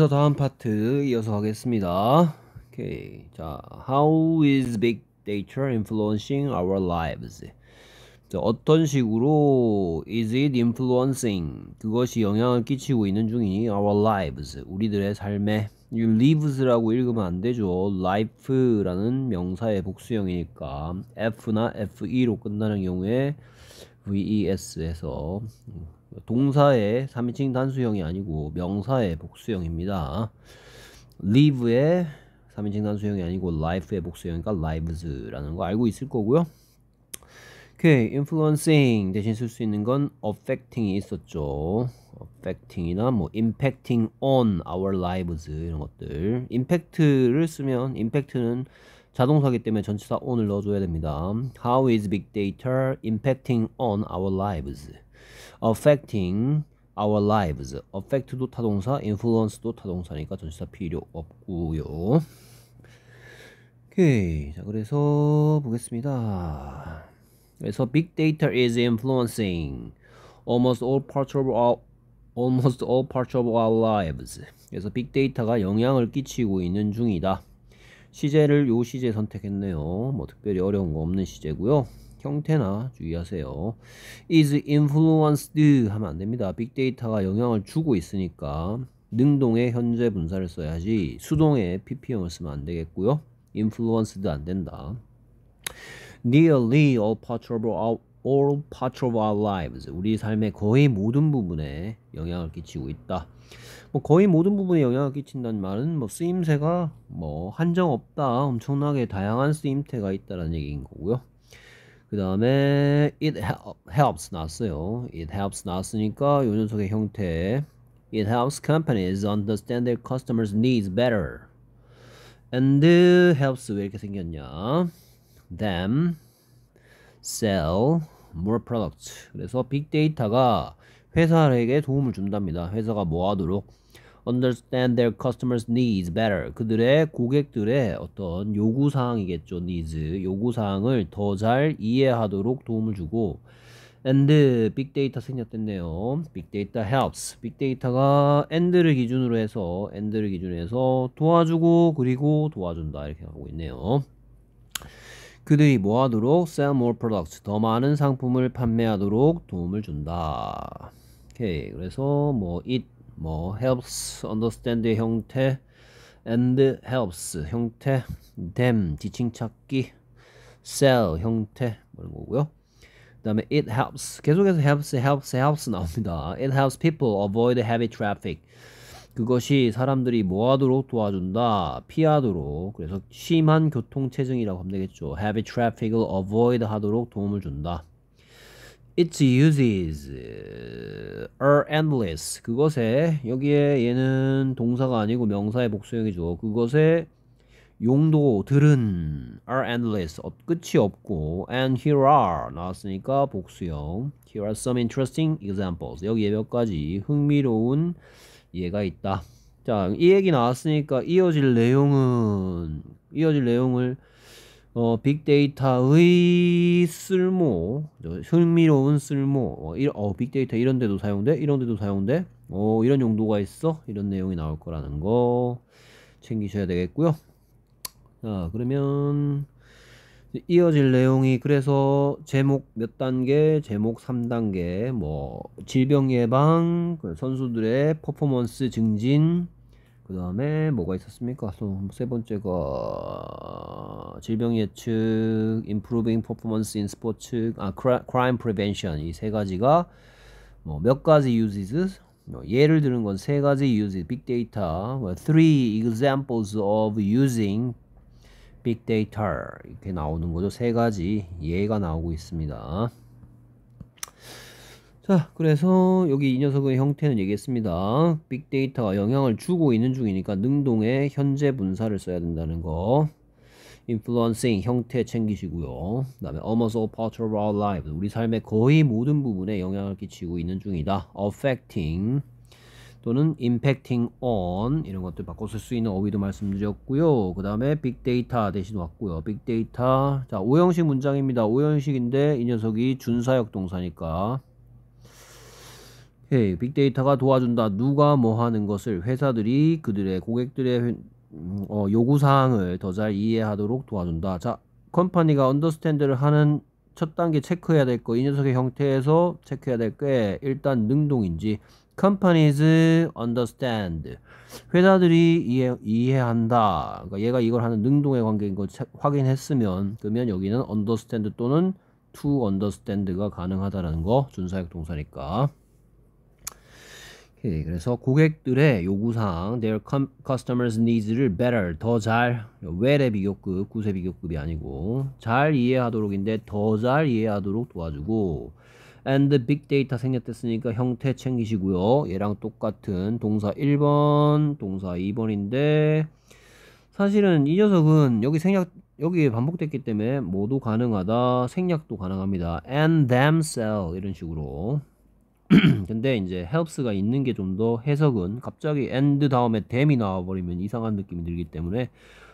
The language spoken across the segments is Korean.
그래서 다음 파트 이어서 가겠습니다. 오케이. 자, how is big data influencing our lives? 자, 어떤 식으로 is it influencing 그것이 영향을 끼치고 있는 중이 our lives 우리들의 삶에 lives라고 읽으면 안 되죠. life라는 명사의 복수형이니까 f나 fe로 끝나는 경우에 ves 해서 동사의 3인칭 단수형이 아니고 명사의 복수형입니다. live의 3인칭 단수형이 아니고 life의 복수형이니까 lives라는 거 알고 있을 거고요. 오케이, influencing 대신 쓸 수 있는 건 affecting이 있었죠. affecting이나 뭐 impacting on our lives 이런 것들. impact를 쓰면 impact는 자동사기 때문에 전치사 on을 넣어줘야 됩니다. How is big data impacting on our lives? affecting our lives. affect도 타동사, influence도 타동사니까 전치사 필요 없고요. 오케이. 자, 그래서 보겠습니다. 그래서 big data is influencing almost all parts of our almost all parts of our lives. 그래서 빅데이터가 영향을 끼치고 있는 중이다. 시제를 요 시제 선택했네요. 뭐 특별히 어려운 거 없는 시제고요. 형태나 주의하세요. is influenced 하면 안 됩니다. 빅데이터가 영향을 주고 있으니까 능동의 현재 분사를 써야지 수동의 PP형을 쓰면 안 되겠고요. influenced 안 된다. nearly all parts of our all parts of our lives 우리 삶의 거의 모든 부분에 영향을 끼치고 있다. 뭐 거의 모든 부분에 영향을 끼친다는 말은 뭐 쓰임새가 뭐 한정 없다 엄청나게 다양한 쓰임새가 있다라는 얘기인 거고요. 그 다음에 it helps 나왔어요. it helps 나왔으니까 요즘석의 형태 it helps companies understand their customers' needs better and helps 왜 이렇게 생겼냐 them sell more products 그래서 빅데이터가 회사에게 도움을 준답니다. 회사가 뭐 하도록 understand their customers' needs better. 그들의 고객들의 어떤 요구 사항이겠죠. needs 요구 사항을 더 잘 이해하도록 도움을 주고 and 빅데이터 생략됐네요. 빅데이터 helps. 빅데이터가 and를 기준으로 해서 and를 기준으로 해서 도와주고 그리고 도와준다 이렇게 하고 있네요. 그들이 뭐하도록 sell more products 더 많은 상품을 판매하도록 도움을 준다. 오케이 그래서 뭐 it 뭐 helps understand의 형태 and helps 형태 them 지칭 찾기 cell 형태 뭐 이런 거고요. 그다음에 it helps 계속해서 helps helps helps 나옵니다. it helps people avoid heavy traffic 그것이 사람들이 뭐하도록 도와준다 피하도록 그래서 심한 교통 체증이라고 하면 되겠죠. heavy traffic을 avoid 하도록 도움을 준다. its uses uh, are endless. 그것에 여기에 얘는 동사가 아니고 명사의 복수형이죠. 그것에 용도들은 are endless. 끝이 없고 and here are 나왔으니까 복수형. Here are some interesting examples. 여기에 몇 가지 흥미로운 예가 있다. 자, 이 얘기 나왔으니까 이어질 내용은 이어질 내용을 어, 빅데이터의 쓸모, 흥미로운 쓸모, 어, 일, 어, 빅데이터 이런 데도 사용돼? 이런 데도 사용돼? 어, 이런 용도가 있어? 이런 내용이 나올 거라는 거 챙기셔야 되겠고요. 자, 그러면 이어질 내용이 그래서 제목 몇 단계, 제목 3단계, 뭐 질병 예방, 그 선수들의 퍼포먼스 증진, 그 다음에 뭐가 있었습니까? 세 번째가 질병 예측, improving performance in sports, 아 crime prevention 이 세 가지가 뭐 몇 가지 uses 예를 드는 건 세 가지 uses, 빅데이터, three examples of using 빅데이터 이렇게 나오는 거죠. 세 가지 예가 나오고 있습니다. 자, 그래서 여기 이 녀석의 형태는 얘기했습니다. 빅데이터가 영향을 주고 있는 중이니까 능동의 현재 분사를 써야 된다는 거. influencing 형태 챙기시고요. 그 다음에 almost all p a r t of our l i v e 우리 삶의 거의 모든 부분에 영향을 끼치고 있는 중이다. affecting 또는 impacting on 이런 것들 바꿔 쓸 수 있는 어휘도 말씀드렸고요. 그 다음에 빅데이터 대신 왔고요. 빅데이터 자 오형식 문장입니다. 오형식인데 이 녀석이 준사역 동사니까 헤이, 예, 빅데이터가 도와준다. 누가 뭐 하는 것을 회사들이 그들의 고객들의 음, 어, 요구 사항을 더 잘 이해하도록 도와준다. 자, 컴퍼니가 언더스탠드를 하는 첫 단계 체크해야 될 거, 이 녀석의 형태에서 체크해야 될 게 일단 능동인지 companies understand 회사들이 이해, 이해한다. 그러니까 얘가 이걸 하는 능동의 관계인 걸 확인했으면 그러면 여기는 understand 또는 to understand가 가능하다는거 준사역 동사니까. 오케이, 그래서 고객들의 요구사항, their customers' needs를 better, 더 잘, well의 비교급, 구세 비교급이 아니고 잘 이해하도록인데 더 잘 이해하도록 도와주고 and 빅데이터 생략됐으니까 형태 챙기시고요. 얘랑 똑같은 동사 1번, 동사 2번인데 사실은 이 녀석은 여기 생략 여기 반복됐기 때문에 모두 가능하다, 생략도 가능합니다. and themselves 이런 식으로 근데 이제 helps가 있는 게 좀 더 해석은 갑자기 and 다음에 them이 나와버리면 이상한 느낌이 들기 때문에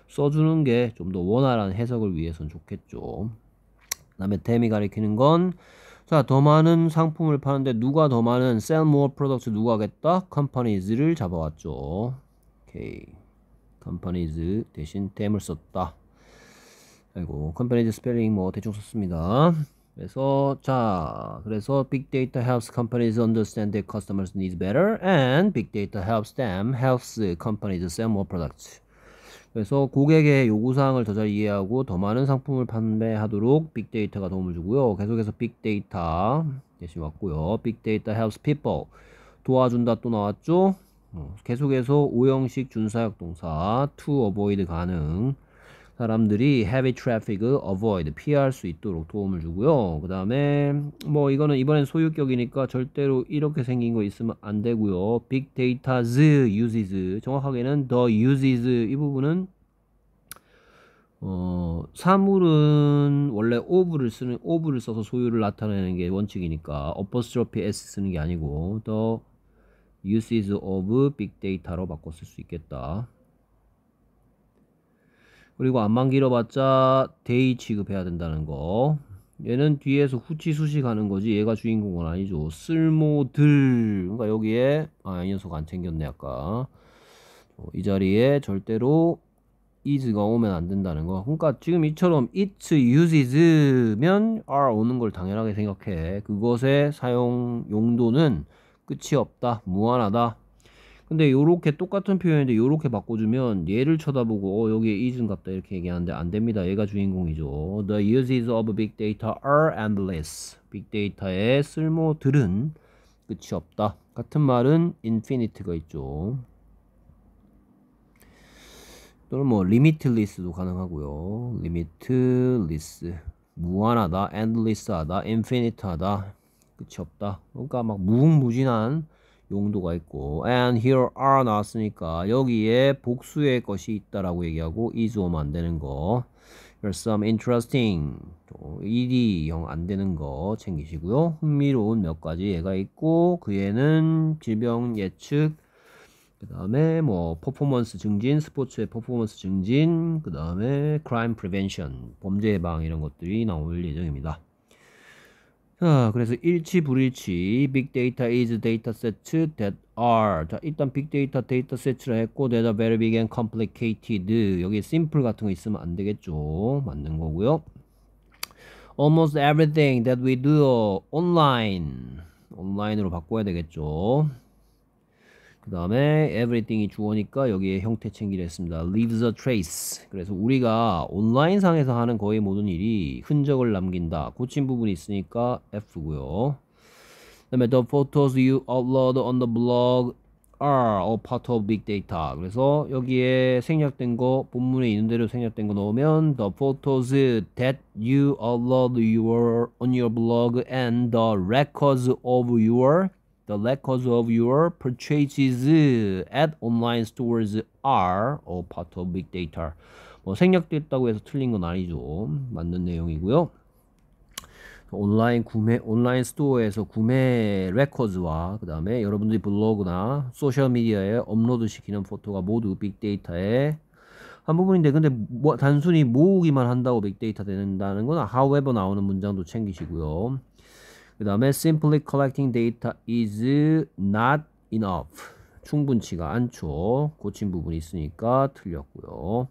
써주는 게 좀 더 원활한 해석을 위해선 좋겠죠. 그 다음에 them이 가리키는 건 자, 더 많은 상품을 파는데 누가 더 많은 sell more products 누가 겠다 companies를 잡아왔죠. 오케이. companies 대신 them을 썼다. 아이고, companies 스펠링 뭐 대충 썼습니다. 그래서 자 그래서 big data helps companies understand their customers needs better and big data helps them helps companies sell more products 그래서 고객의 요구사항을 더 잘 이해하고 더 많은 상품을 판매하도록 빅데이터가 도움을 주고요 계속해서 빅데이터 대신 왔고요 빅데이터 helps people 도와준다 또 나왔죠 계속해서 오형식 준사역 동사 to avoid 가능 사람들이 heavy traffic을 avoid 피할 수 있도록 도움을 주고요. 그 다음에 뭐 이거는 이번엔 소유격이니까 절대로 이렇게 생긴 거 있으면 안 되고요. big data's uses 정확하게는 the uses 이 부분은 어, 사물은 원래 오브를 쓰는 오브를 써서 소유를 나타내는 게 원칙이니까 apostrophe s 쓰는 게 아니고 the uses of big data로 바꿨을수 있겠다. 그리고 안만 길어봤자 데이 취급해야 된다는 거 얘는 뒤에서 후치 수식 하는 거지 얘가 주인공은 아니죠 쓸모들 그러니까 여기에 아이 녀석 안 챙겼네 아까 어, 이 자리에 절대로 is가 오면 안 된다는 거 그러니까 지금 이처럼 it uses면 are 오는 걸 당연하게 생각해 그것의 사용 용도는 끝이 없다 무한하다 근데 요렇게 똑같은 표현인데 요렇게 바꿔주면 얘를 쳐다보고 어 여기에 이준같다 이렇게 얘기하는데 안됩니다 얘가 주인공이죠 The uses of big data are endless 빅데이터의 쓸모들은 끝이 없다 같은 말은 infinite가 있죠 또는 뭐 limitless도 가능하고요 limitless 무한하다 endless하다 infinite하다 끝이 없다 그러니까 막 무궁무진한 용도가 있고 and here are 나왔으니까 여기에 복수의 것이 있다라고 얘기하고 is 오면 안 되는 거 Here's some interesting 일이 형안 되는 거 챙기시고요 흥미로운 몇 가지 얘가 있고 그에는 질병 예측 그 다음에 뭐 퍼포먼스 증진, 스포츠의 퍼포먼스 증진, 그 다음에 crime prevention, 범죄 예방 이런 것들이 나올 예정입니다. 자, 그래서 일치 불일치 빅데이터 is data sets that are 자, 일단 빅데이터 데이터 셋이라 했고 d a t a very big and complicated 여기 simple 같은 거 있으면 안 되겠죠. 맞는 거고요. almost everything that we do online 온라인으로 바꿔야 되겠죠. 그 다음에 everything이 주어니까 여기에 형태 챙기려 했습니다. leaves a trace. 그래서 우리가 온라인상에서 하는 거의 모든 일이 흔적을 남긴다. 고친 부분이 있으니까 F고요. 그 다음에 the photos you upload on the blog are all part of big data. 그래서 여기에 생략된 거 본문에 있는 대로 생략된 거 넣으면 the photos that you upload your on your blog and the records of your The records of your purchases at online stores are all 어, part of big data. 뭐 생략됐다고 해서 틀린 건 아니죠. 맞는 내용이고요. 온라인 구매 온라인 스토어에서 구매 레코드와 그 다음에 여러분들이 블로그나 소셜 미디어에 업로드 시키는 포토가 모두 빅데이터의 한 부분인데 근데 뭐 단순히 모으기만 한다고 빅데이터 된다는 건 however 나오는 문장도 챙기시고요. 그 다음에 simply collecting data is not enough. 충분치가 않죠. 고친 부분이 있으니까 틀렸고요.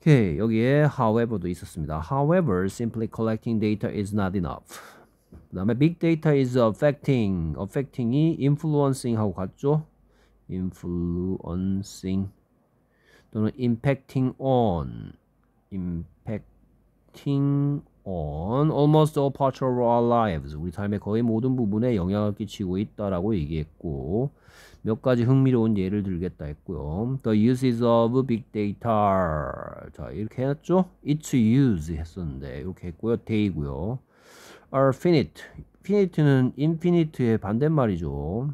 오케이, 여기에 however도 있었습니다. However, simply collecting data is not enough. 그 다음에 big data is affecting. affecting이 influencing 하고 같죠? influencing 또는 impacting on impacting on almost all parts of our lives. 우리 삶의 거의 모든 부분에 영향을 끼치고 있다라고 얘기했고 몇 가지 흥미로운 예를 들겠다 했고요. The uses of big data. 자 이렇게 했죠. Its use 했었는데 이렇게 했고요. day고요. are finite. finite는 infinite의 반대말이죠.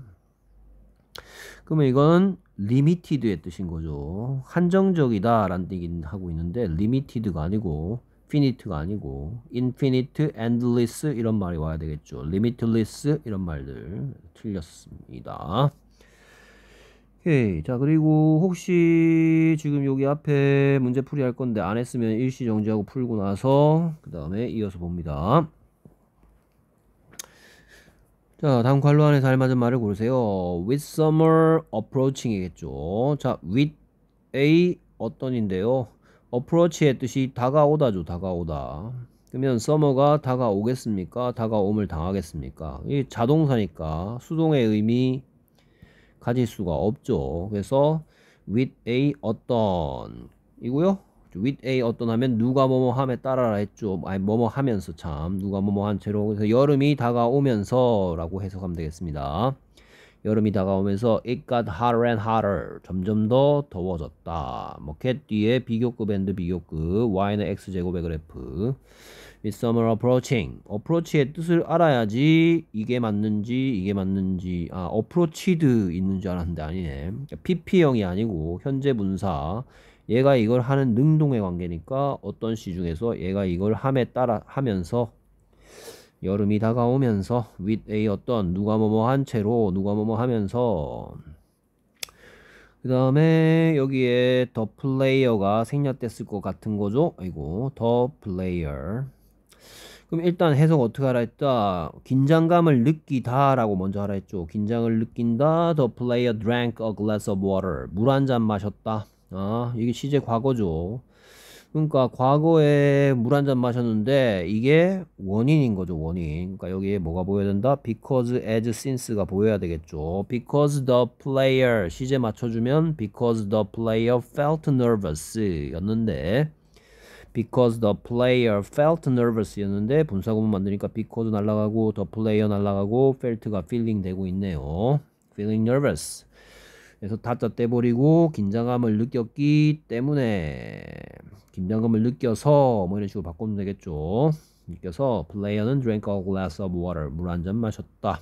그러면 이건 limited의 뜻인 거죠. 한정적이다 라는 얘기 하고 있는데 limited가 아니고 infinite가 아니고 infinite, endless 이런 말이 와야 되겠죠. limitless 이런 말들 틀렸습니다. 오케이. 자, 그리고 혹시 지금 여기 앞에 문제 풀이 할 건데 안 했으면 일시 정지하고 풀고 나서 그 다음에 이어서 봅니다. 자, 다음 관로 안에 잘맞은 말을 고르세요. with summer approaching이겠죠. 자, with a 어떤인데요? 어프로치 했듯이 다가오다죠. 다가오다. 그러면 s 머가 다가오겠습니까? 다가옴을 당하겠습니까? 이 자동사니까 수동의 의미 가질 수가 없죠. 그래서 with a 어떤 이고요. with a 어떤 하면 누가 뭐뭐 함에 따라라 했죠. 아니 뭐뭐 하면서 참 누가 뭐뭐 한 채로 그래서 여름이 다가오면서라고 해석하면 되겠습니다. 여름이 다가오면서 it got hotter and hotter. 점점 더 더워졌다. 뭐캣 뒤에 비교급 앤드 비교급 y는 x 제곱의 그래프. with summer approaching. approach의 뜻을 알아야지 이게 맞는지 이게 맞는지 아 approached 있는 줄 알았는데 아니네. 그러니 pp형이 아니고 현재 문사 얘가 이걸 하는 능동의 관계니까 어떤 시 중에서 얘가 이걸 함에 따라 하면서 여름이 다가오면서 윗에 t 어떤 누가 뭐뭐 한 채로 누가 뭐뭐 하면서 그 다음에 여기에 더플레이어가 생략됐을 것 같은 거죠. 아이고 더 플레이어 그럼 일단 해석 어떻게 하라 했다. 긴장감을 느끼다 라고 먼저 하라 했죠. 긴장을 느낀다. 더 플레이어 a y e r drank a glass of water. 물 한 잔 마셨다. 아, 이게 시제 과거죠. 그러니까 과거에 물한잔 마셨는데 이게 원인인 거죠 원인 그러니까 여기에 뭐가 보여야 된다 because as since가 보여야 되겠죠 because the player 시제 맞춰주면 because the player felt nervous 였는데 because the player felt nervous 였는데 분사구문 만드니까 because 날라가고 the player 날라가고 felt가 feeling 되고 있네요 feeling nervous 그래서 다짜 떼버리고 긴장감을 느꼈기 때문에 긴장감을 느껴서 뭐 이런 식으로 바꾸면 되겠죠. 느껴서 플레이어는 drank a glass of water 물 한 잔 마셨다.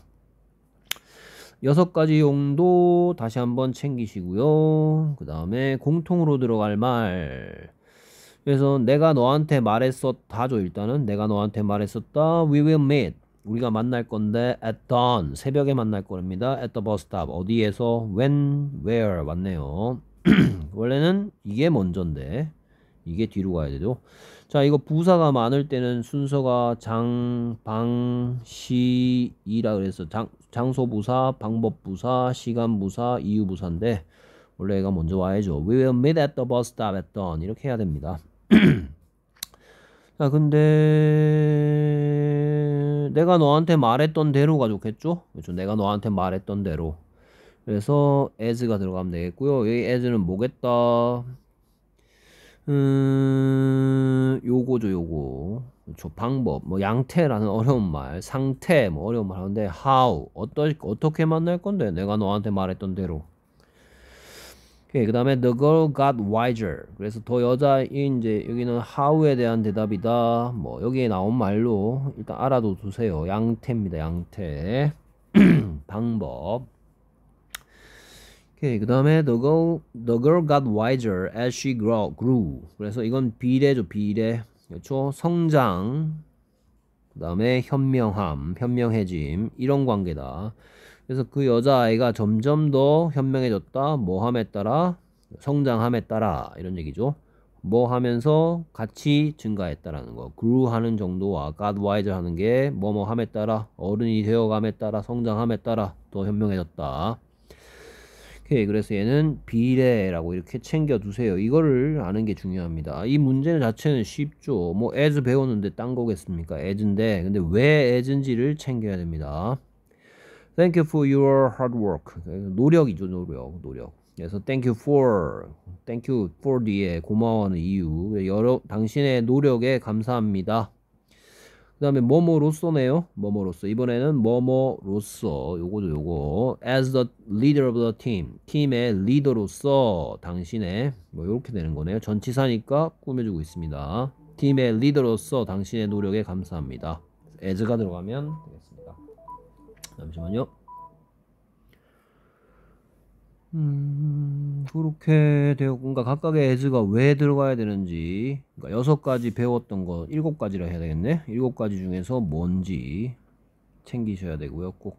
여섯 가지 용도 다시 한번 챙기시고요. 그 다음에 공통으로 들어갈 말. 그래서 내가 너한테 말했었다죠. 일단은 내가 너한테 말했었다. We will meet. 우리가 만날 건데 at dawn 새벽에 만날 겁니다. at the bus stop 어디에서 when where 왔네요. 원래는 이게 먼저인데 이게 뒤로 가야 되죠. 자 이거 부사가 많을 때는 순서가 장, 방, 시, 이라 그래서 장, 장소 부사, 방법 부사, 시간 부사, 이유 부사인데 원래 얘가 먼저 와야죠. We will meet at the bus stop at dawn 이렇게 해야 됩니다. 야, 근데 내가 너한테 말했던 대로가 좋겠죠? 그렇죠. 내가 너한테 말했던 대로. 그래서 as가 들어가면 되겠고요. 여기 as는 뭐겠다? 음, 요거죠, 요거. 그렇죠. 방법, 뭐 양태라는 어려운 말, 상태 뭐 어려운 말 하는데 how 어떠 어떻게 만날 건데 내가 너한테 말했던 대로. 오케이. 그 다음에 the girl got wiser. 그래서 더 여자인 이제 여기는 how에 대한 대답이다. 뭐 여기에 나온 말로 일단 알아둬두세요. 양태입니다. 양태. 방법. 오케이. 그 다음에 the girl the girl got wiser as she g r o w grew. 그래서 이건 비례죠. 비례. 그렇죠. 성장. 그 다음에 현명함, 현명해짐 이런 관계다. 그래서 그 여자아이가 점점 더 현명해졌다. 뭐함에 따라 성장함에 따라 이런 얘기죠. 뭐 하면서 같이 증가했다라는 거. grew 하는 정도와 got wiser 하는 게 뭐뭐 함에 따라 어른이 되어감에 따라 성장함에 따라 더 현명해졌다. 오케이 그래서 얘는 비례라고 이렇게 챙겨두세요. 이거를 아는 게 중요합니다. 이 문제 자체는 쉽죠. 뭐 as 배우는데 딴 거겠습니까? as인데 근데 왜 as인지를 챙겨야 됩니다. Thank you for your hard work. 노력이죠, 노력, 노력. 그래서 thank you for, thank you for 뒤에 고마워하는 이유. 여러 당신의 노력에 감사합니다. 그 다음에 뭐뭐로서네요. 뭐뭐로서. 이번에는 뭐뭐로서. 요거죠, 요거. As the leader of the team. 팀의 리더로서 당신의 뭐 이렇게 되는 거네요. 전치사니까 꾸며주고 있습니다. 팀의 리더로서 당신의 노력에 감사합니다. as가 들어가면 되겠습니다. 잠시만요. 음, 그렇게 되었고, 그러니까 각각의 as가 왜 들어가야 되는지, 그러니까 여섯 가지 배웠던 거 일곱 가지라 해야 되겠네. 일곱 가지 중에서 뭔지 챙기셔야 되고요, 꼭.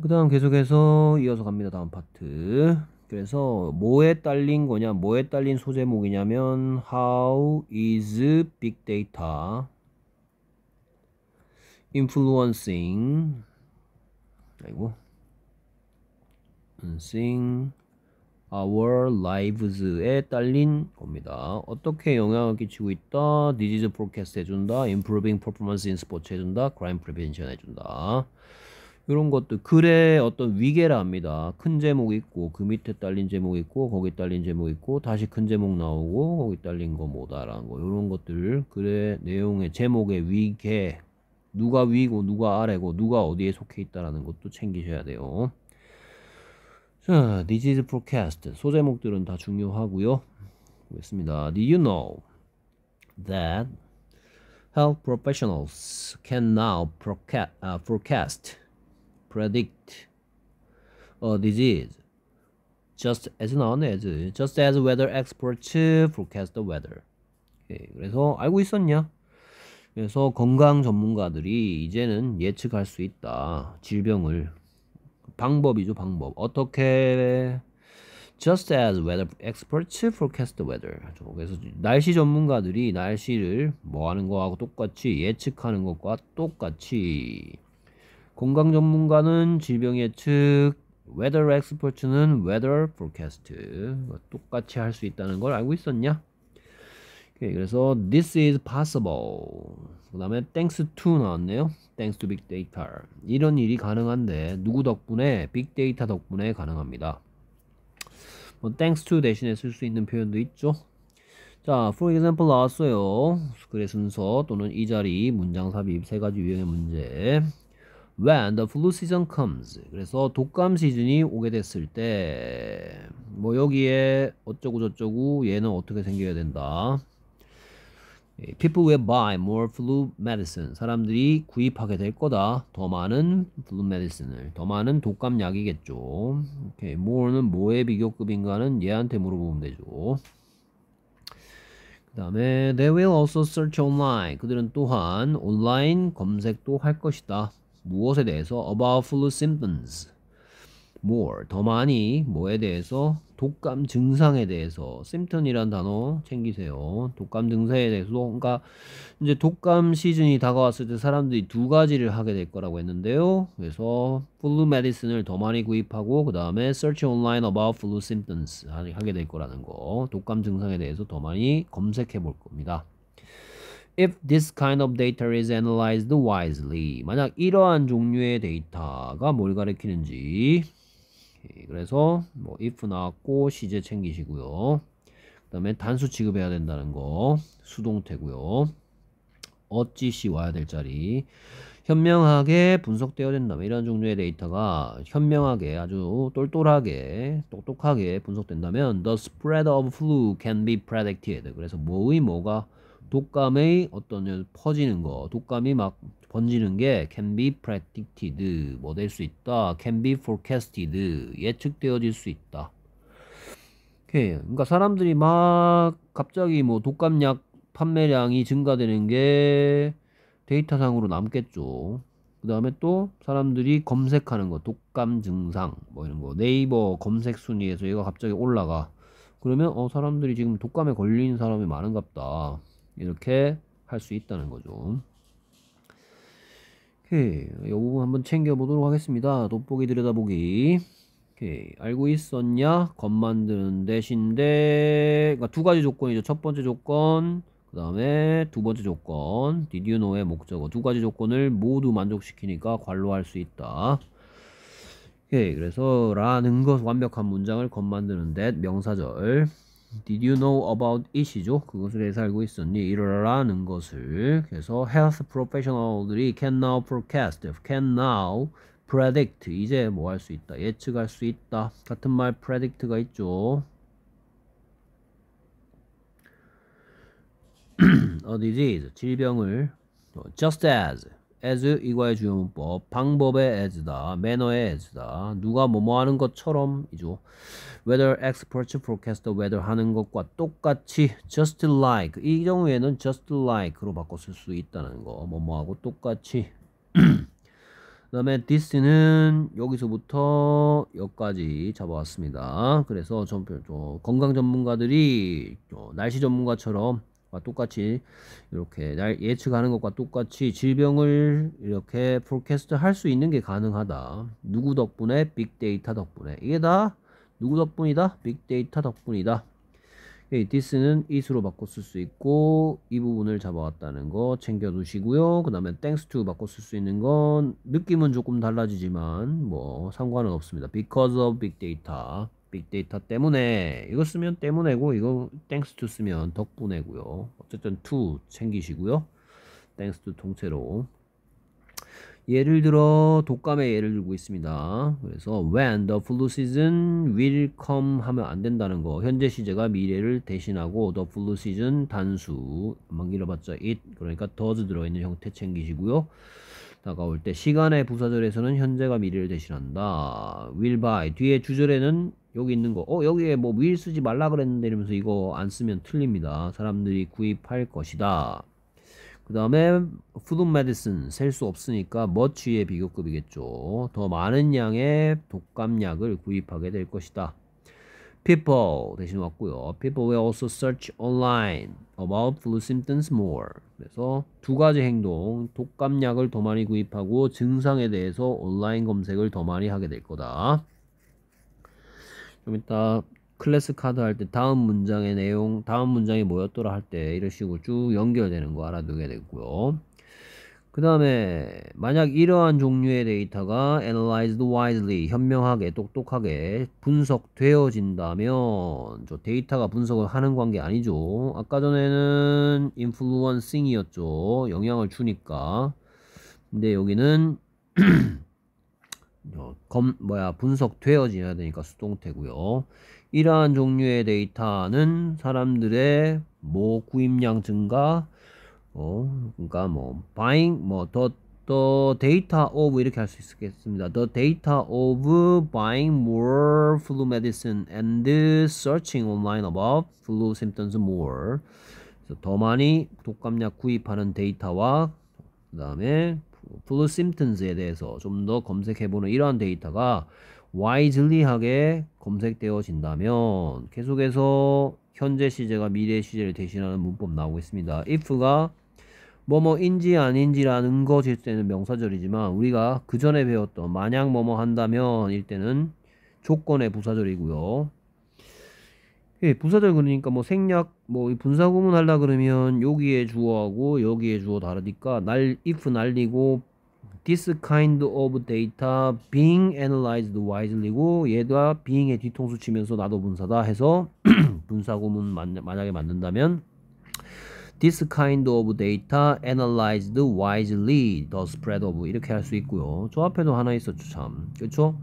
그 다음 계속해서 이어서 갑니다, 다음 파트. 그래서 뭐에 딸린 거냐, 뭐에 딸린 소제목이냐면, how is big data influencing 아이고. s i n our lives에 딸린 겁니다. 어떻게 영향을 끼치고 있다? disease forecast 해준다. improving performance in sports 해준다. crime prevention 해준다. 이런 것도 글의 어떤 위계랍니다. 큰 제목 있고 그 밑에 딸린 제목 있고 거기 딸린 제목 있고 다시 큰 제목 나오고 거기 딸린 거 뭐다라는 거 이런 것들 글의 내용의 제목의 위계 누가 위고 누가 아래고 누가 어디에 속해 있다라는 것도 챙기셔야 돼요. 자, this is forecast. 소제목들은 다 중요하고요. 보겠습니다. Did you know that health professionals can now forecast, uh, forecast predict a disease just as known as just as weather experts forecast the weather. 오케이, 그래서 알고 있었냐? 그래서 건강 전문가들이 이제는 예측할 수 있다. 질병을. 방법이죠, 방법. 어떻게 just as weather experts forecast the weather. 그래서 날씨 전문가들이 날씨를 뭐 하는 거하고 똑같이 예측하는 것과 똑같이 건강 전문가는 질병 예측, weather experts는 weather forecast 똑같이 할 수 있다는 걸 알고 있었냐? 오케이, 그래서 this is possible. 그 다음에 thanks to 나왔네요. thanks to big data. 이런 일이 가능한데 누구 덕분에? 빅데이터 덕분에 가능합니다. 뭐 thanks to 대신에 쓸 수 있는 표현도 있죠. 자, for example 나왔어요. 글의 순서 또는 이 자리, 문장 삽입 세 가지 유형의 문제. When the flu season comes. 그래서 독감 시즌이 오게 됐을 때, 뭐 여기에 어쩌고 저쩌고 얘는 어떻게 생겨야 된다. People will buy more flu medicine. 사람들이 구입하게 될 거다. 더 많은 flu medicine을. 더 많은 독감 약이겠죠. 오케이. more는 뭐에 비교급인가는 얘한테 물어보면 되죠. 그 다음에 they will also search online. 그들은 또한 온라인 검색도 할 것이다. 무엇에 대해서 about flu symptoms. more 더 많이 뭐에 대해서 독감 증상에 대해서 symptom이란 단어 챙기세요. 독감 증상에 대해서 그러니까 이제 독감 시즌이 다가왔을 때 사람들이 두 가지를 하게 될 거라고 했는데요. 그래서 flu medicine을 더 많이 구입하고 그 다음에 search online about flu symptoms 하게 될 거라는 거. 독감 증상에 대해서 더 많이 검색해 볼 겁니다. If this kind of data is analyzed wisely 만약 이러한 종류의 데이터가 뭘 가리키는지 예, 그래서 뭐 if 나왔고 시제 챙기시고요. 그 다음에 단수 취급해야 된다는 거 수동태고요. 어찌 시 와야 될 자리 현명하게 분석되어야 된다면 이런 종류의 데이터가 현명하게 아주 똘똘하게 똑똑하게 분석된다면 the spread of flu can be predicted 그래서 뭐의 뭐가 독감의 어떤 퍼지는 거, 독감이 막 번지는 게 can be predicted, 뭐 될 수 있다, can be forecasted, 예측되어질 수 있다. 오케이. 그러니까 사람들이 막 갑자기 뭐 독감약 판매량이 증가되는 게 데이터상으로 남겠죠. 그 다음에 또 사람들이 검색하는 거, 독감 증상, 뭐 이런 거, 네이버 검색 순위에서 얘가 갑자기 올라가. 그러면 어 사람들이 지금 독감에 걸린 사람이 많은갑다. 이렇게 할 수 있다는 거죠. 오케이. 이 부분 한번 챙겨보도록 하겠습니다. 돋보기 들여다보기. 오케이. 알고 있었냐? 겉 만드는 대신데, 그러니까 두 가지 조건이죠. 첫 번째 조건, 그 다음에 두 번째 조건, did you know의 목적어. 두 가지 조건을 모두 만족시키니까 관로할 수 있다. 오케이. 그래서, 라는 것 완벽한 문장을 겉 만드는 데 명사절. Did you know about it이죠? 그것을 해서 알고 있었니? 이러라는 것을 그래서 health professional들이 can now forecast, can now predict 이제 뭐 할 수 있다? 예측할 수 있다 같은 말 predict가 있죠 어디지? 질병을 just as as 이거의 주요 문법 방법의 as다 매너의 as다 누가 뭐뭐 하는 것처럼 이죠 whether experts forecast weather 하는 것과 똑같이 just like 이 경우에는 just like로 바꿔 쓸수 있다는 거 뭐뭐하고 똑같이 그 다음에 this는 여기서부터 여기까지 잡아왔습니다 그래서 좀, 좀 건강 전문가들이 날씨 전문가처럼 똑같이 이렇게 날 예측하는 것과 똑같이 질병을 이렇게 프로캐스트 할 수 있는 게 가능하다. 누구 덕분에? 빅데이터 덕분에. 이게 다 누구 덕분이다? 빅데이터 덕분이다. 이 t h 는이 t 로 바꿔 쓸 수 있고 이 부분을 잡아왔다는 거 챙겨 두시고요. 그 다음에 땡스 투 n 바꿔 쓸 수 있는 건 느낌은 조금 달라지지만 뭐 상관은 없습니다. because of 빅데이터 빅데이터 때문에 이거 쓰면 때문에고 이거 땡스 투 쓰면 덕분에고요 어쨌든 투 챙기시고요 땡스 투통째로 예를 들어 독감의 예를 들고 있습니다. 그래서 when the flu season will come 하면 안 된다는 거. 현재 시제가 미래를 대신하고 the flu season 단수 만 길어봤자 it 그러니까 does 들어있는 형태 챙기시고요. 다가올 때 시간의 부사절에서는 현재가 미래를 대신한다. will by 뒤에 주절에는 여기 있는 거, 어, 여기에 뭐 위일 쓰지 말라 그랬는데 이러면서 이거 안 쓰면 틀립니다. 사람들이 구입할 것이다. 그 다음에 푸드 메디슨 셀 수 없으니까 머치의 비교급이겠죠. 더 많은 양의 독감약을 구입하게 될 것이다. People 대신 왔고요. People will also search online about flu symptoms more. 그래서 두 가지 행동, 독감약을 더 많이 구입하고 증상에 대해서 온라인 검색을 더 많이 하게 될 거다. 좀 이따 클래스 카드 할 때 다음 문장의 내용, 다음 문장이 뭐였더라 할 때 이런 식으로 쭉 연결되는 거 알아두게 되고요. 그 다음에 만약 이러한 종류의 데이터가 analyzed wisely, 현명하게, 똑똑하게 분석되어진다면 저 데이터가 분석을 하는 관계 아니죠. 아까 전에는 influencing이었죠. 영향을 주니까. 근데 여기는 어, 검, 뭐야, 분석되어져야 되니까 수동태고요. 이러한 종류의 데이터는 사람들의 뭐 구입량 증가, 어, 그러니까 뭐 buying, 뭐 the, the data of 이렇게 할 수 있겠습니다. The data of buying more flu medicine and searching online about flu symptoms more. 더 많이 독감약 구입하는 데이터와 그 다음에 블루 심튼스에 대해서 좀 더 검색해보는 이러한 데이터가 와이즐리하게 검색되어진다면 계속해서 현재 시제가 미래 시제를 대신하는 문법 나오고 있습니다. if가 뭐뭐인지 아닌지라는 것일 때는 명사절이지만 우리가 그 전에 배웠던 만약 뭐뭐 한다면 일 때는 조건의 부사절이고요. 예, 부사절 그러니까 뭐 생략 뭐 분사 구문 할라 그러면 여기에 주어하고 여기에 주어 다르니까 날 if 날리고 this kind of data being analyzed wiselly고 얘가 being의 뒤통수 치면서 나도 분사다 해서 분사 구문 만약에 만든다면 this kind of data analyzed wisely the spread of 이렇게 할 수 있고요. 저 앞에도 하나 있었죠 참. 그렇죠?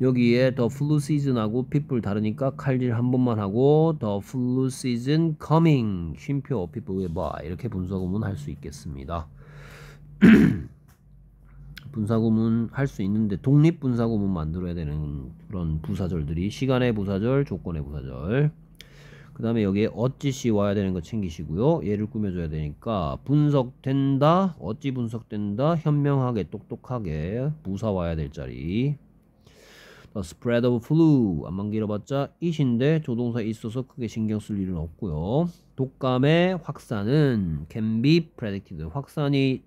여기에 더 플루 시즌하고 p e 다르니까 칼질 한 번만 하고 더 플루 시즌 커밍 쉼표 p e o p 이렇게 분사구문 할 수 있겠습니다. 분사구문 할 수 있는데 독립 분사구문 만들어야 되는 그런 부사절들이 시간의 부사절, 조건의 부사절. 그 다음에 여기에 어찌시 와야 되는 거 챙기시고요. 얘를 꾸며줘야 되니까 분석된다, 어찌 분석된다, 현명하게, 똑똑하게 부사 와야 될 자리. The 어, spread of flu. 안만 길어봤자 it인데 조동사에 있어서 크게 신경 쓸 일은 없고요. 독감의 확산은 can be predicted. 확산이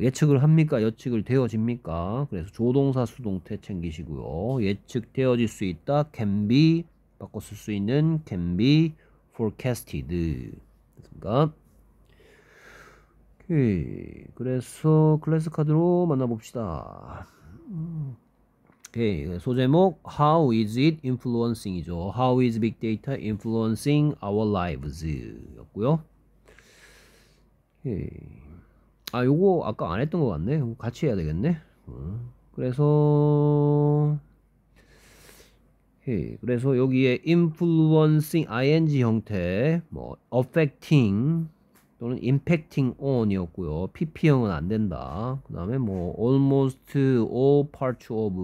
예측을 합니까? 예측을 되어집니까? 그래서 조동사 수동태 챙기시고요. 예측되어질 수 있다. can be 바꿔 쓸 수 있는 can be forecasted. 됐습니까? 오케이. 그래서 클래스 카드로 만나봅시다. 음. 오케이. 소제목 How is it influencing이죠. How is big data influencing our lives였고요. 오케이. 아, 요거 아까 안 했던 것 같네. 같이 해야 되겠네. 그래서 오케이. 그래서 여기에 influencing ing 형태, 뭐 affecting 또는 impacting on이었고요. pp형은 안 된다. 그 다음에 뭐 almost all parts of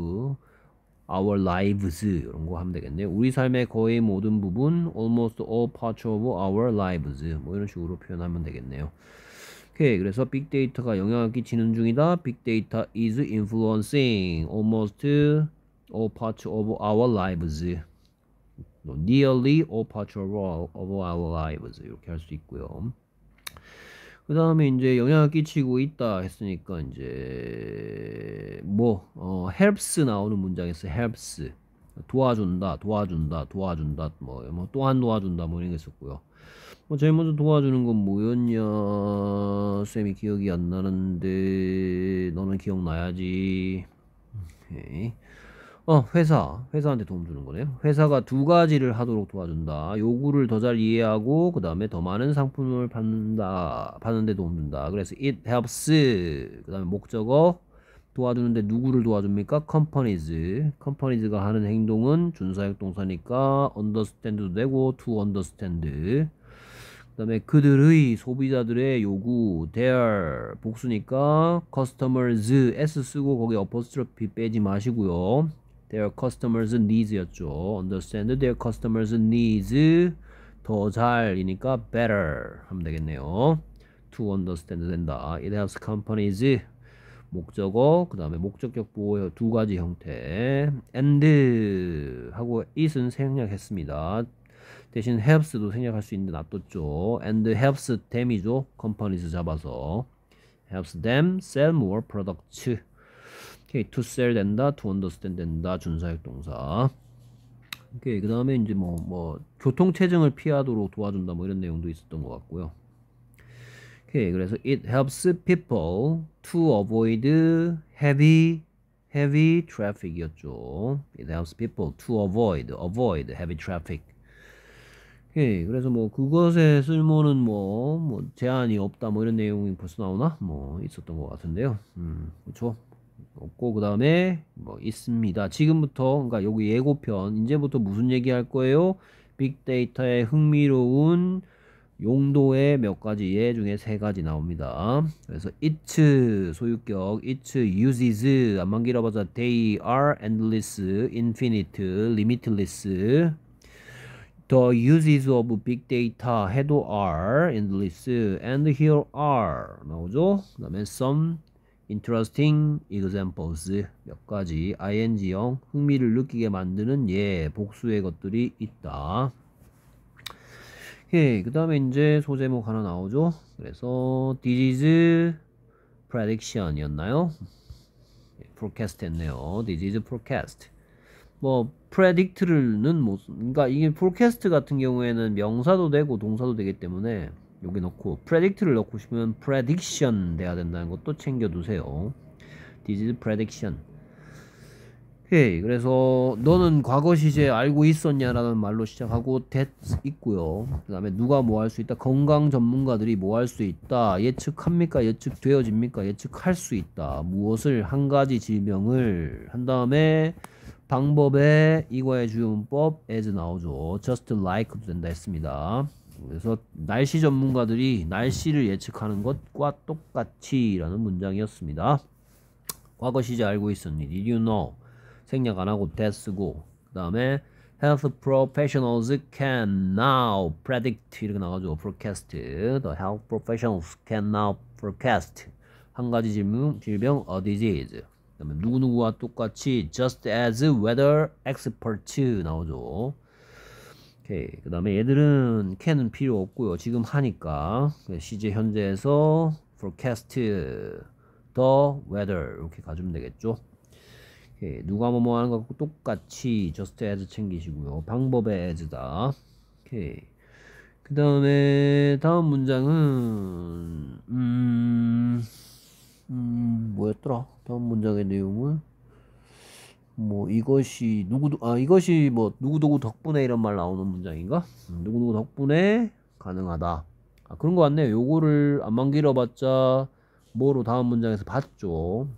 our lives 이런 거 하면 되겠네요. 우리 삶의 거의 모든 부분 almost all parts of our lives 뭐 이런 식으로 표현하면 되겠네요. 오케이 그래서 빅데이터가 영향을 끼치는 중이다. 빅데이터 is influencing almost all parts of our lives. nearly all parts of our lives 이렇게 할 수 있고요. 그 다음에 이제 영향을 끼치고 있다 했으니까 이제 뭐 어, helps 나오는 문장에서 helps 도와준다 도와준다 도와준다 뭐, 뭐 또한 도와준다 뭐 이런 게 있었고요 뭐 제일 먼저 도와주는 건 뭐였냐 쌤이 기억이 안 나는데 너는 기억나야지 음, 오케이. 어, 회사. 회사한테 도움 주는 거네요. 회사가 두 가지를 하도록 도와준다. 요구를 더 잘 이해하고, 그 다음에 더 많은 상품을 받는다. 받는데 도움 준다. 그래서 it helps. 그 다음에 목적어. 도와주는데 누구를 도와줍니까? companies. companies가 하는 행동은 준사역 동사니까 understand도 되고 to understand. 그 다음에 그들의 소비자들의 요구 their 복수니까 customers s 쓰고 거기 어퍼스트로피 빼지 마시고요. their customers' needs였죠. understand their customers' needs 더 잘이니까 better 하면 되겠네요. to understand 된다. It helps companies 목적어 그 다음에 목적격 보호의 두 가지 형태 and 하고 it은 생략했습니다. 대신 helps도 생략할 수 있는데 놔뒀죠. and helps them이죠. companies 잡아서 helps them sell more products 오케이, to sell 된다, to understand 된다, 준사역 동사. 오케이, 그 다음에 이제 뭐, 뭐, 교통체증을 피하도록 도와준다, 뭐 이런 내용도 있었던 것 같고요. 오케이, 그래서 it helps people to avoid heavy, heavy traffic 이었죠. it helps people to avoid, avoid heavy traffic. 오케이, 그래서 뭐, 그것의 쓸모는 뭐, 뭐, 제한이 없다, 뭐 이런 내용이 벌써 나오나? 뭐, 있었던 것 같은데요. 음, 그쵸. 그렇죠? 없고 그 다음에 뭐 있습니다. 지금부터 그러니까 여기 예고편 이제부터 무슨 얘기할 거예요? 빅데이터의 흥미로운 용도의 몇 가지 예 중에 세 가지 나옵니다. 그래서 it 소유격 it uses 안만 길어봐서 they are endless, infinite, limitless The uses of big data 해도 are endless and here are 나오죠? 그 다음에 some interesting examples 몇 가지 ing형 흥미를 느끼게 만드는 예 복수의 것들이 있다. 그 다음에 이제 소제목 하나 나오죠. 그래서 disease prediction 이었나요? forecast 했네요. disease forecast 뭐 predict를는 못 그러니까 이게 forecast 같은 경우에는 명사도 되고 동사도 되기 때문에 여기 넣고 predict를 넣고 싶으면 prediction 돼야 된다는 것도 챙겨 두세요. this is prediction. 오케이 그래서 너는 과거 시제 알고 있었냐라는 말로 시작하고 that 있고요. 그다음에 누가 뭐 할 수 있다. 건강 전문가들이 뭐 할 수 있다. 예측합니까? 예측되어집니까? 예측할 수 있다. 무엇을 한 가지 질병을 한 다음에 방법에 이거의 주요문법 as 나오죠. just like 된다 했습니다. 그래서 날씨 전문가들이 날씨를 예측하는 것과 똑같이라는 문장이었습니다. 과거 시제 알고 있었니? Did you know? 생략 안 하고 that 쓰고 그 다음에 health professionals can now predict 이렇게 나가지고 forecast the health professionals can now forecast 한 가지 질병, 질병 a disease 그 다음에 누구누구와 똑같이 just as weather experts 나오죠 오케이. 그 다음에 얘들은 캔은 필요 없고요. 지금 하니까 그 시제 현재에서 forecast the weather 이렇게 가주면 되겠죠. 오케이. 누가 뭐뭐 뭐 하는 것과 똑같이 just as 챙기시고요. 방법의 as다. 오케이. 그 다음에 다음 문장은 음, 음 뭐였더라? 다음 문장의 내용은 뭐 이것이 누구도 아 이것이 뭐 누구누구 덕분에 이런 말 나오는 문장인가? 음, 누구누구 덕분에 가능하다. 아, 그런 거 같네요. 요거를 안만 길어봤자 뭐로 다음 문장에서 봤죠.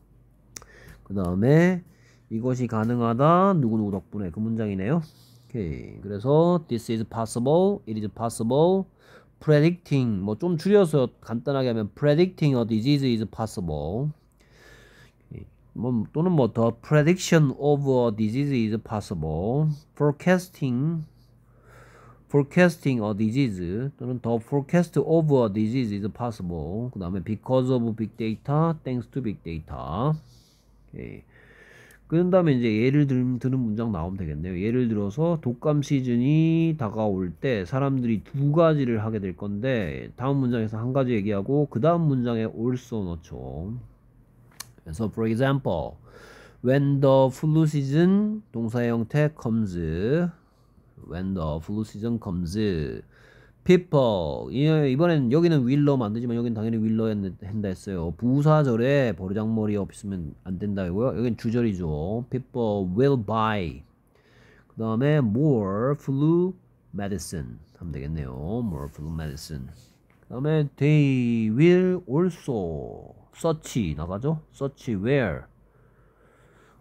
그 다음에 이것이 가능하다 누구누구 덕분에 그 문장이네요. 오케이. 그래서 this is possible, it is possible, predicting 뭐 좀 줄여서 간단하게 하면 predicting a disease is possible. 뭐, 또는 뭐 the prediction of a disease is possible, forecasting forecasting a disease 또는 the forecast of a disease is possible. 그 다음에 because of big data, thanks to big data. 오케이. 그런 다음에 이제 예를 들, 드는 문장 나오면 되겠네요. 예를 들어서 독감 시즌이 다가올 때 사람들이 두 가지를 하게 될 건데 다음 문장에서 한 가지 얘기하고 그 다음 문장에 올소 넣죠. 그래서 for example, when the flu season 동사의 형태 comes, when the flu season comes, people 이번엔 여기는 will로 만들지만 여기는 당연히 will로 한다 했어요. 부사절에 버르장머리 없으면 안 된다고요. 여긴 주절이죠. people will buy 그 다음에 more flu medicine 하면 되겠네요. more flu medicine 그 다음에 they will also 서치 나가죠? 서치 where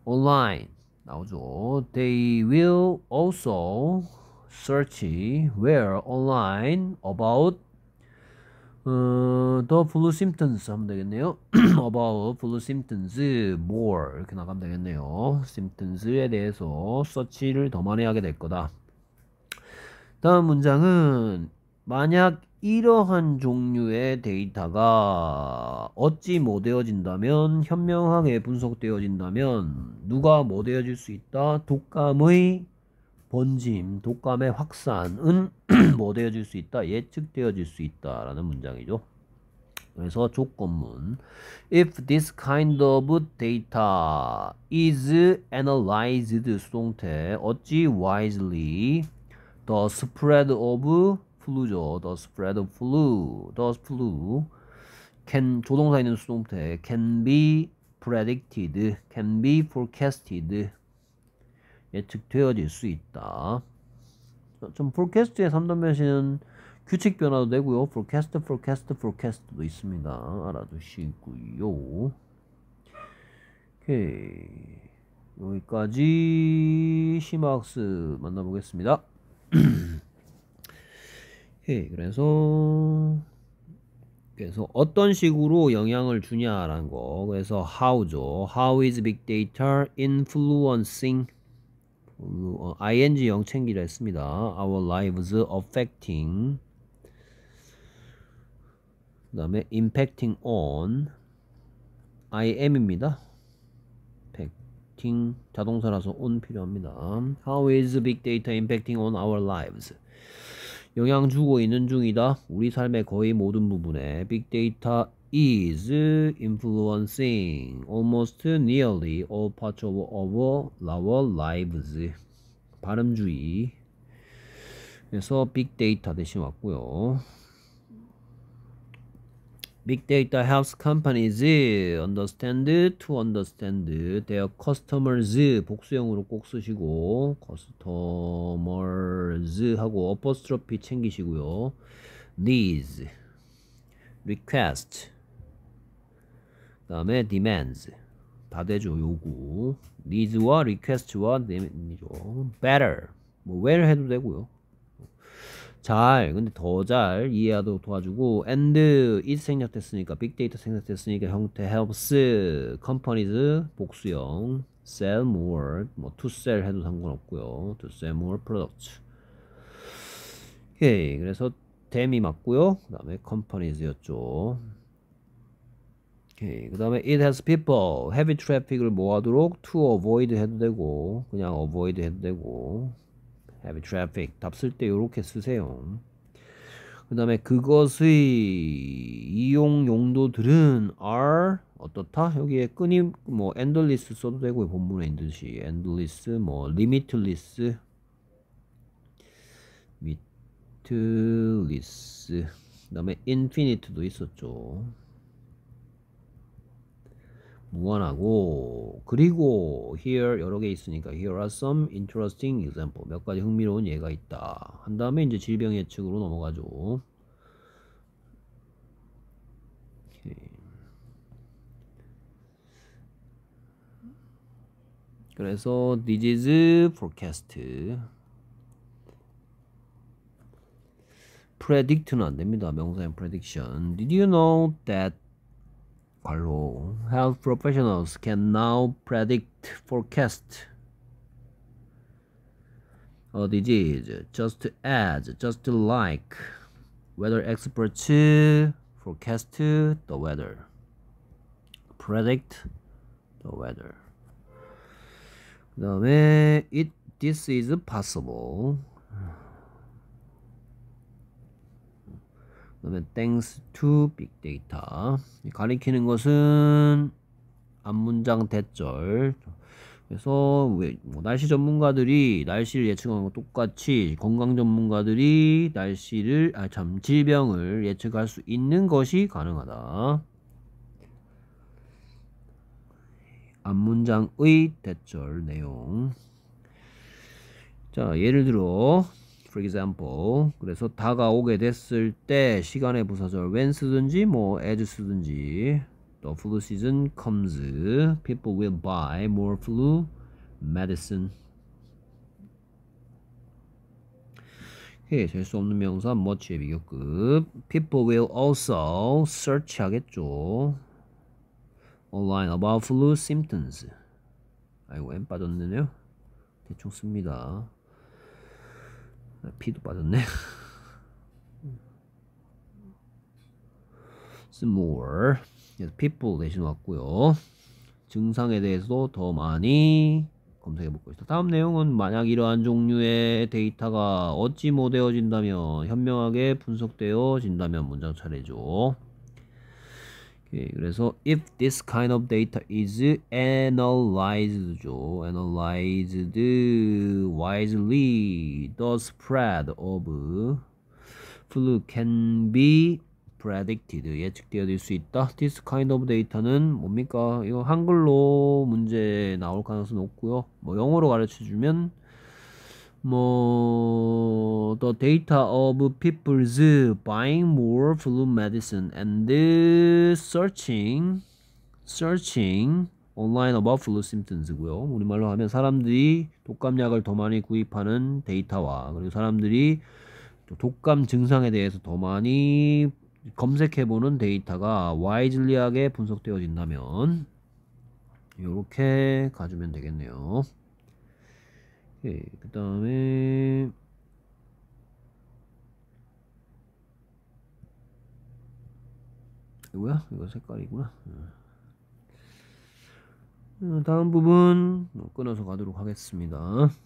online 나오죠. They will also search where online about 어, the blue symptoms 하면 되겠네요. about blue symptoms more 이렇게 나가면 되겠네요. symptoms에 대해서 서치를 더 많이 하게 될 거다. 다음 문장은 만약 이러한 종류의 데이터가 어찌 못되어진다면 현명하게 분석되어진다면 누가 못되어질수 있다? 독감의 번짐, 독감의 확산은 뭐되어질수 있다? 예측되어질 수 있다 라는 문장이죠. 그래서 조건문 If this kind of data is analyzed 수동태 어찌 wisely the spread of flu죠. the spread of flu, the flu can 조동사 있는 수동태 can be predicted, can be forecasted 예측되어질 수 있다. 좀 forecast의 3단 변신은 규칙 변화도 되고요. forecast, forecast, forecast도 있습니다. 알아두시고요. 오케이. 여기까지 시마학스 만나보겠습니다. 오케이 그래서 그래서 어떤 식으로 영향을 주냐라는 거 그래서 how죠 how is big data influencing ing 영챙기를 했습니다 our lives affecting 그 다음에 impacting on im입니다 impacting 자동사라서 on 필요합니다 how is big data impacting on our lives 영향 주고 있는 중이다. 우리 삶의 거의 모든 부분에 빅데이터 is influencing almost nearly all parts of our, lives. 발음주의. 그래서 빅데이터 대신 왔고요. Big data helps companies understand to understand their customers 복수형으로 꼭 쓰시고 customers 하고 apostrophe 챙기시고요. needs, request, 그 다음에 demands 다대죠 요구 needs와 request와 demand이죠. better 뭐 well 해도 되고요. 잘 근데 더 잘 이해하도록 도와주고 and it 생략됐으니까 빅데이터 생략됐으니까 형태 helps companies 복수형 sell more 뭐 to sell 해도 상관없고요 to sell more products 오케이 그래서 댐이 맞고요 그 다음에 companies였죠 오케이 그 다음에 it has people heavy traffic을 모아도록 to avoid 해도 되고 그냥 avoid 해도 되고 have traffic 답 쓸 때 이렇게 쓰세요. 그 다음에 그것의 이용 용도들은 are 어떻다? 여기에 끊임 뭐 endless 써도 되고 본문에 있는 듯이 endless 뭐 limitless limitless 그 다음에 infinity도 있었죠. 무관하고 그리고 here 여러 개 있으니까 here are some interesting example 몇 가지 흥미로운 예가 있다 한 다음에 이제 질병 예측으로 넘어가죠 그래서 disease forecast predict는 안됩니다 명사인 prediction did you know that Health professionals can now predict, forecast a oh, disease just as, just like weather experts forecast the weather. Predict the weather. 그 eh, it this is possible 그러면 thanks to big data 가리키는 것은 앞문장 대절 그래서 뭐 날씨 전문가들이 날씨를 예측하는 것 똑같이 건강 전문가들이 날씨를 아 참 질병을 예측할 수 있는 것이 가능하다. 앞문장의 대절 내용 자 예를 들어 for example. 그래서 다가오게 됐을 때 시간의 부사절 when 쓰든지 뭐 as 쓰든지 The flu season comes. People will buy more flu medicine. 오케이, 될수 없는 명사 much의 비교급. People will also search 하겠죠. Online about flu symptoms. 아이고, M 빠졌네요. 대충 씁니다. 피도 빠졌네. Some more. people 대신 왔고요. 증상에 대해서도 더 많이 검색해 보고 있다. 다음 내용은 만약 이러한 종류의 데이터가 어찌 못 뭐 되어진다면 현명하게 분석되어진다면 문장 차례죠. 예, 그래서 if this kind of data is analyzed죠. analyzed wisely the spread of flu can be predicted 예측되어질 수 있다. this kind of data는 뭡니까? 이거 한글로 문제 나올 가능성이 높고요. 뭐 영어로 가르쳐 주면 뭐 the data of people's buying more flu medicine and searching searching online about flu symptoms고요. 우리말로 하면 사람들이 독감약을 더 많이 구입하는 데이터와 그리고 사람들이 독감 증상에 대해서 더 많이 검색해보는 데이터가 와이즐리하게 분석되어진다면 이렇게 가주면 되겠네요. 오케이. 네, 그 다음에 이거야? 이거 색깔이구나. 어. 어, 다음 부분 끊어서 가도록 하겠습니다.